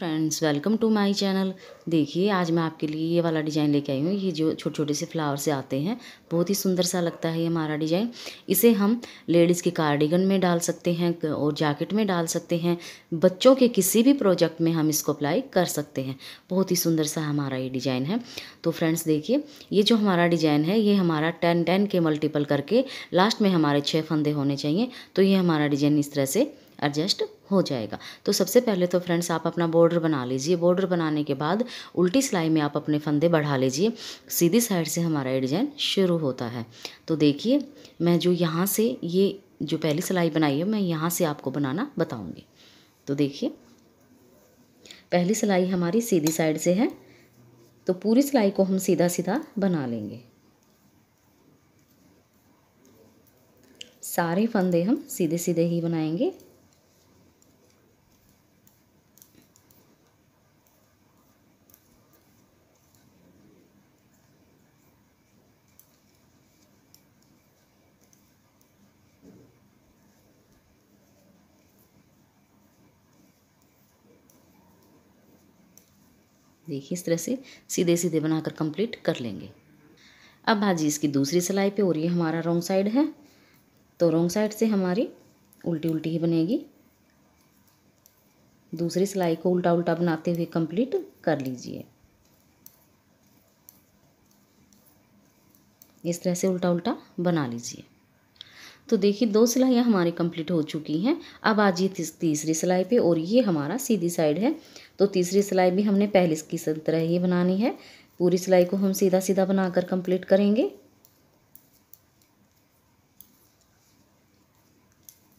friends welcome to my channel देखिए आज मैं आपके लिए ये वाला डिज़ाइन लेके आई हूँ ये जो छोटे छोटे से फ्लावर से आते हैं बहुत ही सुंदर सा लगता है ये हमारा डिज़ाइन इसे हम लेडीज़ के कार्डिगन में डाल सकते हैं और जैकेट में डाल सकते हैं बच्चों के किसी भी प्रोजेक्ट में हम इसको अप्लाई कर सकते हैं बहुत ही सुंदर सा हमारा ये डिज़ाइन है तो फ्रेंड्स देखिए ये जो हमारा डिज़ाइन है ये हमारा टेन टेन के मल्टीपल करके लास्ट में हमारे छः फंदे होने चाहिए तो ये हमारा डिज़ाइन इस तरह से एडजस्ट हो जाएगा तो सबसे पहले तो फ्रेंड्स आप अपना बॉर्डर बना लीजिए बॉर्डर बनाने के बाद उल्टी सिलाई में आप अपने फंदे बढ़ा लीजिए सीधी साइड से हमारा ये डिज़ाइन शुरू होता है तो देखिए मैं जो यहाँ से ये जो पहली सिलाई बनाई है मैं यहाँ से आपको बनाना बताऊँगी तो देखिए पहली सिलाई हमारी सीधी साइड से है तो पूरी सिलाई को हम सीधा सीधा बना लेंगे सारे फंदे हम सीधे सीधे ही बनाएंगे देखिए इस तरह से सीधे सीधे बनाकर कंप्लीट कर लेंगे अब भाजी इसकी दूसरी सिलाई पे और ये हमारा रोंग साइड है तो रोंग साइड से हमारी उल्टी उल्टी ही बनेगी दूसरी सिलाई को उल्टा उल्टा बनाते हुए कंप्लीट कर लीजिए इस तरह से उल्टा उल्टा बना लीजिए तो देखिए दो सिलाइयाँ हमारी कंप्लीट हो चुकी हैं अब आज ये तीसरी सिलाई पे और ये हमारा सीधी साइड है तो तीसरी सिलाई भी हमने पहले की तरह ही बनानी है पूरी सिलाई को हम सीधा सीधा बनाकर कंप्लीट करेंगे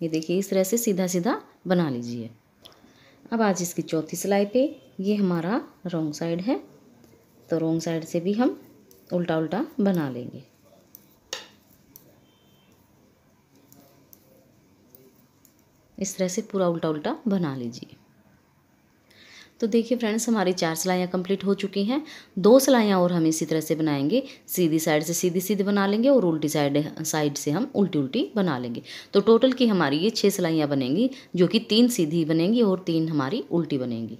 ये देखिए इस तरह से सीधा सीधा बना लीजिए अब आज इसकी चौथी सिलाई पे ये हमारा रोंग साइड है तो रोंग साइड से भी हम उल्टा उल्टा बना लेंगे इस तरह से पूरा उल्टा उल्टा बना लीजिए तो देखिए फ्रेंड्स हमारी चार सिलाइयाँ कंप्लीट हो चुकी हैं दो सिलाइयाँ और हम इसी तरह से बनाएंगे सीधी साइड से सीधी सीधी बना लेंगे और उल्टी साइड साइड से हम उल्टी उल्टी बना लेंगे तो टोटल की हमारी ये छः सिलाइयाँ बनेंगी जो कि तीन सीधी बनेंगी और तीन हमारी उल्टी बनेंगी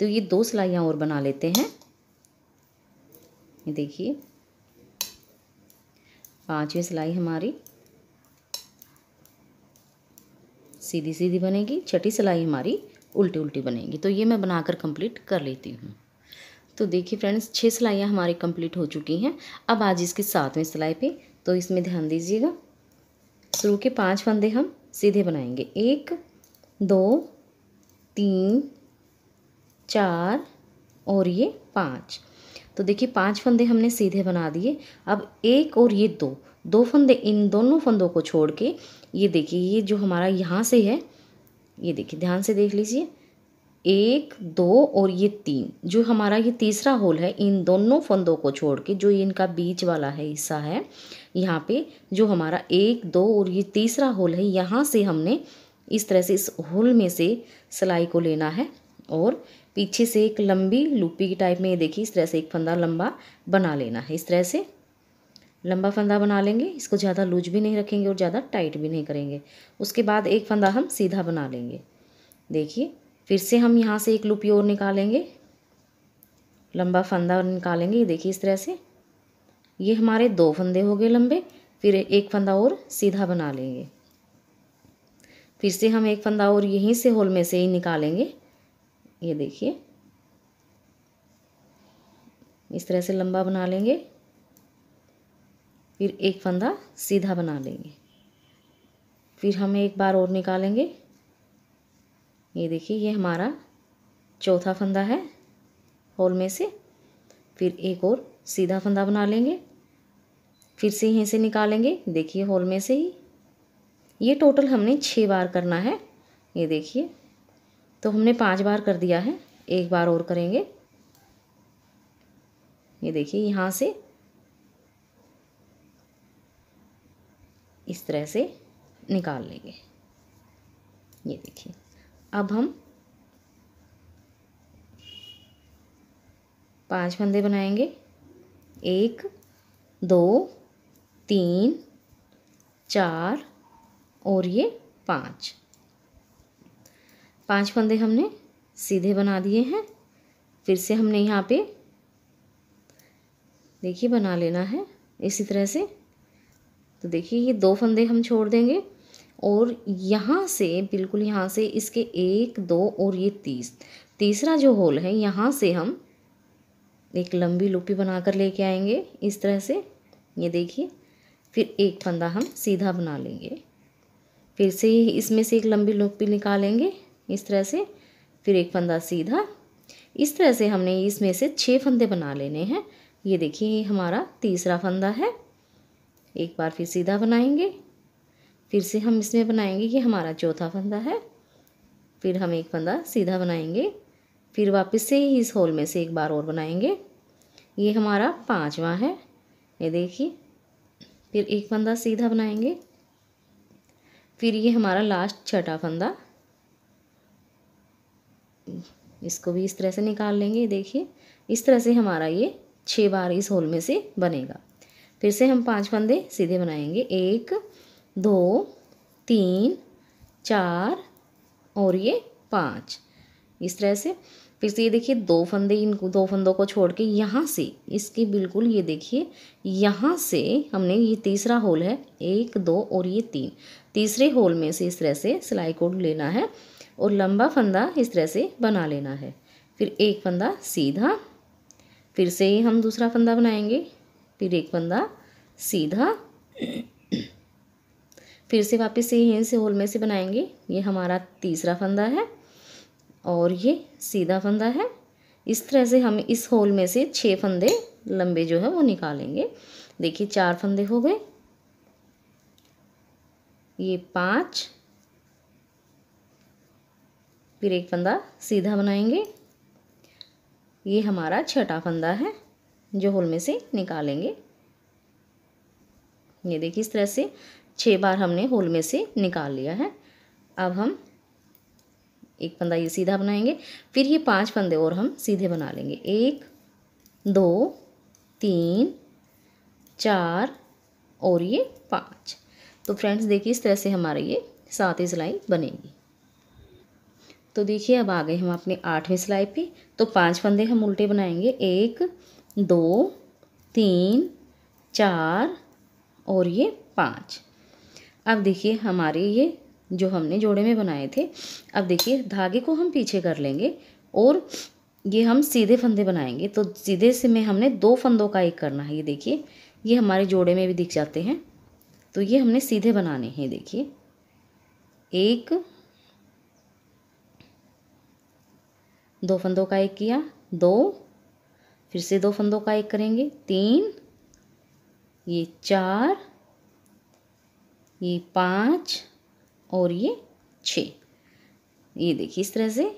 तो ये दो सिलाइयाँ और बना लेते हैं ये देखिए पाँचवीं सिलाई हमारी सीधी सीधी बनेगी छठी सिलाई हमारी उल्टी उल्टी बनेगी तो ये मैं बनाकर कंप्लीट कर लेती हूँ तो देखिए फ्रेंड्स छः सिलाइयाँ हमारी कंप्लीट हो चुकी हैं अब आज इसकी सातवें सिलाई पे तो इसमें ध्यान दीजिएगा शुरू के पांच फंदे हम सीधे बनाएंगे एक दो तीन चार और ये पाँच तो देखिए पांच फंदे हमने सीधे बना दिए अब एक और ये दो दो फंदे इन दोनों फंदों को छोड़ के ये देखिए ये जो हमारा यहाँ से है ये देखिए ध्यान से देख लीजिए एक दो और ये तीन जो हमारा ये तीसरा होल है इन दोनों फंदों को छोड़ के जो इनका बीच वाला है हिस्सा है यहाँ पे जो हमारा एक दो और ये तीसरा होल है यहाँ से हमने इस तरह से इस होल में से सिलाई को लेना है और पीछे से एक लंबी लुपी की टाइप में ये देखिए इस तरह से एक फंदा लंबा बना लेना है इस तरह से लंबा फंदा बना लेंगे इसको ज़्यादा लूज भी नहीं रखेंगे और ज़्यादा टाइट भी नहीं करेंगे उसके बाद एक फंदा हम सीधा बना लेंगे देखिए फिर से हम यहाँ से एक लुपी और निकालेंगे लंबा फंदा निकालेंगे ये देखिए इस तरह से ये हमारे दो फंदे हो गए लंबे फिर एक फंदा और सीधा बना लेंगे फिर से हम एक फंदा और यहीं से होल में से ही निकालेंगे ये देखिए इस तरह से लंबा बना लेंगे फिर एक फंदा सीधा बना लेंगे फिर हम एक बार और निकालेंगे ये देखिए ये हमारा चौथा फंदा है होल में से फिर एक और सीधा फंदा बना लेंगे फिर से यहीं से निकालेंगे देखिए होल में से ही ये टोटल हमने छः बार करना है ये देखिए तो हमने पांच बार कर दिया है एक बार और करेंगे ये देखिए यहाँ से इस तरह से निकाल लेंगे ये देखिए अब हम पांच फंदे बनाएंगे एक दो तीन चार और ये पाँच पांच फंदे हमने सीधे बना दिए हैं फिर से हमने यहाँ पे देखिए बना लेना है इसी तरह से तो देखिए ये दो फंदे हम छोड़ देंगे और यहाँ से बिल्कुल यहाँ से इसके एक दो और ये तीस तीसरा जो होल है यहाँ से हम एक लंबी बना बनाकर लेके आएंगे इस तरह से ये देखिए फिर एक फंदा हम सीधा बना लेंगे फिर से इसमें से एक लंबी लूपी निकालेंगे इस तरह से फिर एक फंदा सीधा इस तरह से हमने इसमें से छः फंदे बना लेने हैं ये देखिए हमारा तीसरा फंदा है एक बार फिर सीधा बनाएंगे फिर से हम इसमें बनाएंगे ये हमारा चौथा फंदा है फिर हम एक फंदा सीधा बनाएंगे फिर वापस से ही इस होल में से एक बार और बनाएंगे ये हमारा पांचवा है ये देखिए फिर एक फंदा सीधा बनाएंगे फिर ये हमारा लास्ट छठा फंदा इसको भी इस तरह से निकाल लेंगे देखिए इस तरह से हमारा ये छः बार इस होल में से बनेगा फिर से हम पांच फंदे सीधे बनाएंगे एक दो तीन चार और ये पाँच इस तरह से फिर से ये देखिए दो फंदे इनको दो फंदों को छोड़ के यहाँ से इसके बिल्कुल ये देखिए यहाँ से हमने ये तीसरा होल है एक दो और ये तीन तीसरे होल में से इस तरह से सिलाई कोड लेना है और लंबा फंदा इस तरह से बना लेना है फिर एक फंदा सीधा फिर से हम दूसरा फंदा बनाएंगे फिर एक बंदा सीधा फिर से वापस यही यहीं से होल में से बनाएंगे ये हमारा तीसरा फंदा है और ये सीधा फंदा है इस तरह से हम इस होल में से छः फंदे लंबे जो है वो निकालेंगे देखिए चार फंदे हो गए ये पाँच फिर एक फंदा सीधा बनाएंगे ये हमारा छठा फंदा है जो होल में से निकालेंगे ये देखिए इस तरह से छः बार हमने होल में से निकाल लिया है अब हम एक फंदा ये सीधा बनाएंगे फिर ये पांच फंदे और हम सीधे बना लेंगे एक दो तीन चार और ये पाँच तो फ्रेंड्स देखिए इस तरह से हमारा ये सात ही सिलाई बनेगी तो देखिए अब आ गए हम अपने आठवीं सिलाई पे तो पांच फंदे हम उल्टे बनाएंगे एक दो तीन चार और ये पाँच अब देखिए हमारे ये जो हमने जोड़े में बनाए थे अब देखिए धागे को हम पीछे कर लेंगे और ये हम सीधे फंदे बनाएंगे तो सीधे से में हमने दो फंदों का एक करना है ये देखिए ये हमारे जोड़े में भी दिख जाते हैं तो ये हमने सीधे बनाने हैं देखिए एक दो फंदों का एक किया दो फिर से दो फंदों का एक करेंगे तीन ये चार ये पाँच और ये छः ये देखिए इस तरह से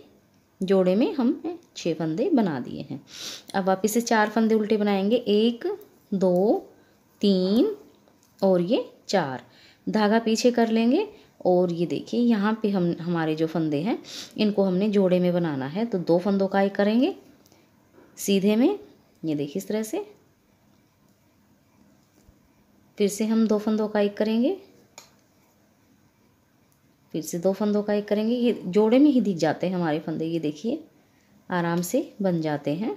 जोड़े में हम छः फंदे बना दिए हैं अब आप इसे चार फंदे उल्टे बनाएंगे एक दो तीन और ये चार धागा पीछे कर लेंगे और ये देखिए यहाँ पे हम हमारे जो फंदे हैं इनको हमने जोड़े में बनाना है तो दो फंदों का एक करेंगे सीधे में ये देखिए इस तरह से फिर से हम दो फंदों का एक करेंगे फिर से दो फंदों का एक करेंगे ये जोड़े में ही दिख जाते हैं हमारे फंदे ये देखिए आराम से बन जाते हैं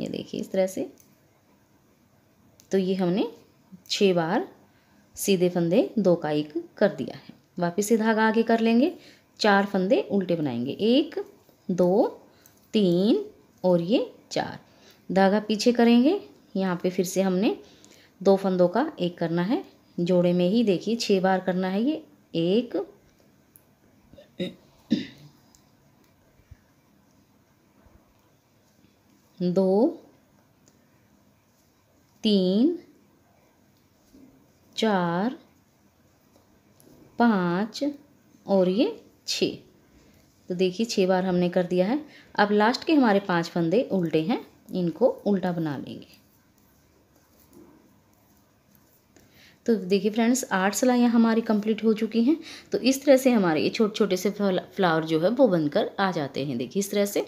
ये देखिए इस तरह से तो ये हमने छः बार सीधे फंदे दो का एक कर दिया है वापस से धागा आगे कर लेंगे चार फंदे उल्टे बनाएंगे एक दो तीन और ये चार धागा पीछे करेंगे यहाँ पे फिर से हमने दो फंदों का एक करना है जोड़े में ही देखिए छः बार करना है ये एक दो तीन चार पाँच और ये छः तो देखिए छः बार हमने कर दिया है अब लास्ट के हमारे पांच फंदे उल्टे हैं इनको उल्टा बना लेंगे तो देखिए फ्रेंड्स आठ सिलाइयाँ हमारी कंप्लीट हो चुकी हैं तो इस तरह से हमारे ये छोटे छोटे से फ्लावर जो है वो बनकर आ जाते हैं देखिए इस तरह से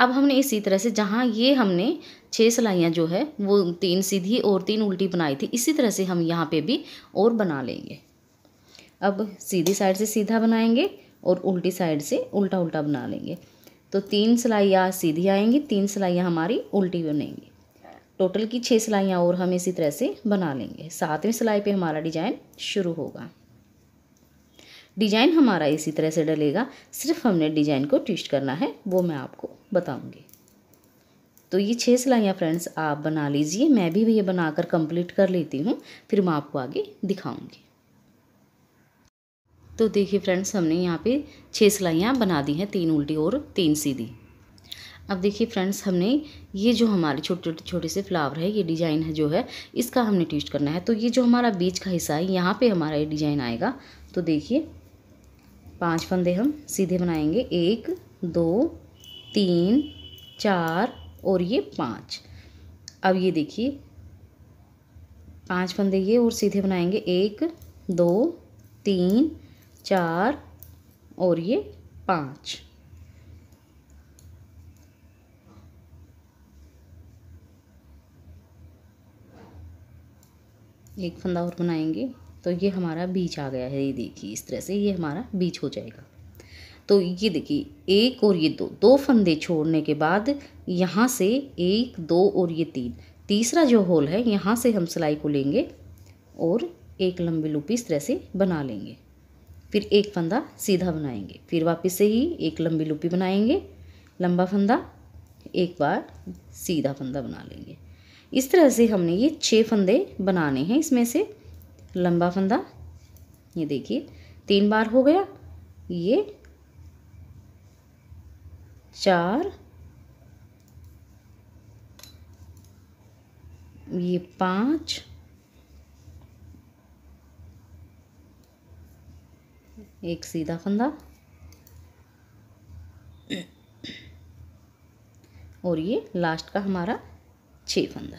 अब हमने इसी तरह से जहाँ ये हमने छः सिलाइयाँ जो है वो तीन सीधी और तीन उल्टी बनाई थी इसी तरह से हम यहाँ पे भी और बना लेंगे अब सीधी साइड से सीधा बनाएंगे और उल्टी साइड से उल्टा उल्टा बना लेंगे तो तीन सिलाइयाँ सीधी आएंगी तीन सिलाइयाँ हमारी उल्टी बनेंगी टोटल की छः सिलाइयाँ और हम इसी तरह से बना लेंगे सातवीं सिलाई पे हमारा डिजाइन शुरू होगा डिजाइन हमारा इसी तरह से डलेगा सिर्फ हमने डिजाइन को ट्विस्ट करना है वो मैं आपको बताऊँगी तो ये छः सिलाइयाँ फ्रेंड्स आप बना लीजिए मैं भी ये बनाकर कंप्लीट कर लेती हूँ फिर मैं आपको आगे दिखाऊँगी तो देखिए फ्रेंड्स हमने यहाँ पे छः सिलाइयाँ बना दी हैं तीन उल्टी और तीन सीधी अब देखिए फ्रेंड्स हमने ये जो हमारे छोटे छोटे छोटे से फ्लावर है ये डिज़ाइन है जो है इसका हमने ट्विस्ट करना है तो ये जो हमारा बीच का हिस्सा है यहाँ पे हमारा ये डिज़ाइन आएगा तो देखिए पांच फंदे हम सीधे बनाएंगे एक दो तीन चार और ये पाँच अब ये देखिए पांच फंदे ये और सीधे बनाएंगे एक दो तीन चार और ये पाँच एक फंदा और बनाएंगे तो ये हमारा बीच आ गया है ये देखिए इस तरह से ये हमारा बीच हो जाएगा तो ये देखिए एक और ये दो दो फंदे छोड़ने के बाद यहाँ से एक दो और ये तीन तीसरा जो होल है यहाँ से हम सिलाई को लेंगे और एक लंबी लूप इस तरह से बना लेंगे फिर एक फंदा सीधा बनाएंगे फिर वापस से ही एक लंबी लुपी बनाएंगे लंबा फंदा एक बार सीधा फंदा बना लेंगे इस तरह से हमने ये छः फंदे बनाने हैं इसमें से लंबा फंदा ये देखिए तीन बार हो गया ये चार ये पाँच एक सीधा फंदा और ये लास्ट का हमारा छः फंदा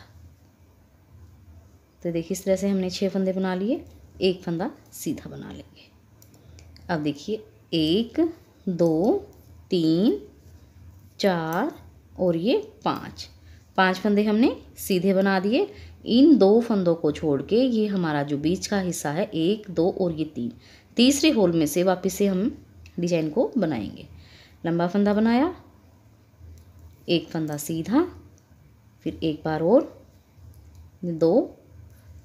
तो देखिए इस तरह से हमने छः फंदे बना लिए एक फंदा सीधा बना लेंगे अब देखिए एक दो तीन चार और ये पाँच पांच फंदे हमने सीधे बना दिए इन दो फंदों को छोड़ के ये हमारा जो बीच का हिस्सा है एक दो और ये तीन तीसरे होल में से वापस से हम डिजाइन को बनाएंगे लंबा फंदा बनाया एक फंदा सीधा फिर एक बार और दो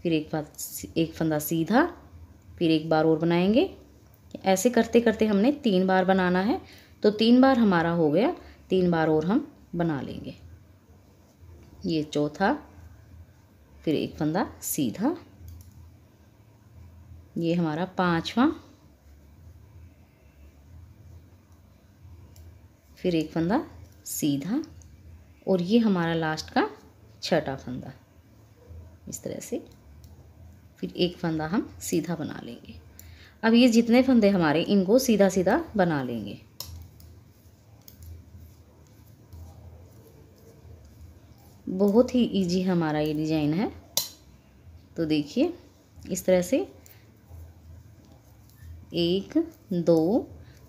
फिर एक बार एक फंदा सीधा फिर एक बार और बनाएंगे ऐसे करते करते हमने तीन बार बनाना है तो तीन बार हमारा हो गया तीन बार और हम बना लेंगे ये चौथा फिर एक फंदा सीधा ये हमारा पांचवा फिर एक फंदा सीधा और ये हमारा लास्ट का छठा फंदा इस तरह से फिर एक फंदा हम सीधा बना लेंगे अब ये जितने फंदे हमारे इनको सीधा सीधा बना लेंगे बहुत ही इजी हमारा ये डिज़ाइन है तो देखिए इस तरह से एक दो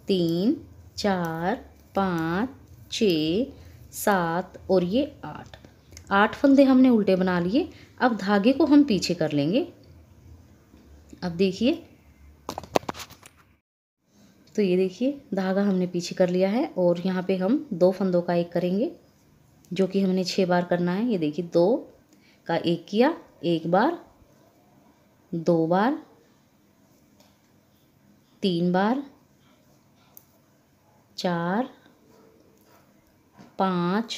तीन चार पाँच छ सात और ये आठ आठ फंदे हमने उल्टे बना लिए अब धागे को हम पीछे कर लेंगे अब देखिए तो ये देखिए धागा हमने पीछे कर लिया है और यहाँ पे हम दो फंदों का एक करेंगे जो कि हमने छः बार करना है ये देखिए दो का एक किया एक बार दो बार तीन बार चार पाँच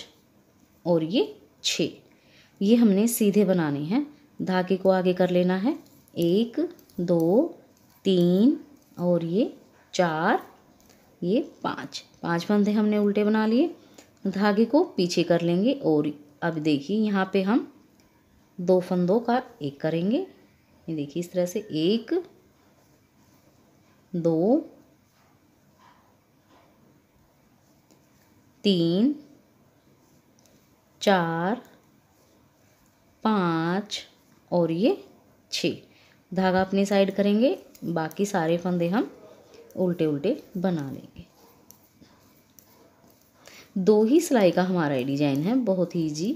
और ये छः ये हमने सीधे बनाने हैं धागे को आगे कर लेना है एक दो तीन और ये चार ये पाँच पाँच फंदे हमने उल्टे बना लिए धागे को पीछे कर लेंगे और अब देखिए यहाँ पे हम दो फंदों का एक करेंगे ये देखिए इस तरह से एक दो तीन चार पाँच और ये छः धागा अपनी साइड करेंगे बाकी सारे फंदे हम उल्टे उल्टे बना लेंगे दो ही सिलाई का हमारा डिजाइन है बहुत ही ईजी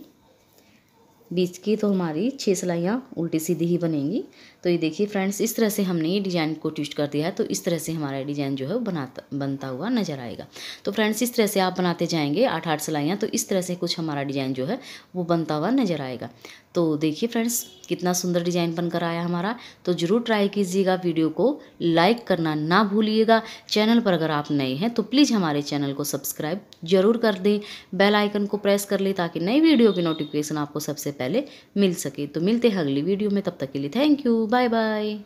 बीच की तो हमारी छः सिलाइयाँ उल्टी सीधी ही बनेंगी तो ये देखिए फ्रेंड्स इस तरह से हमने ये डिज़ाइन को ट्विस्ट कर दिया है तो इस तरह से हमारा डिज़ाइन जो है बनाता बनता हुआ नजर आएगा तो फ्रेंड्स इस तरह से आप बनाते जाएंगे आठ आठ सिलाइयाँ तो इस तरह से कुछ हमारा डिज़ाइन जो है वो बनता हुआ नजर आएगा तो देखिए फ्रेंड्स कितना सुंदर डिज़ाइन बनकर आया हमारा तो ज़रूर ट्राई कीजिएगा वीडियो को लाइक करना ना भूलिएगा चैनल पर अगर आप नए हैं तो प्लीज़ हमारे चैनल को सब्सक्राइब जरूर कर दें बेल आइकन को प्रेस कर लें ताकि नई वीडियो की नोटिफिकेशन आपको सबसे पहले मिल सके तो मिलते हैं अगली वीडियो में तब तक के लिए थैंक यू बाय बाय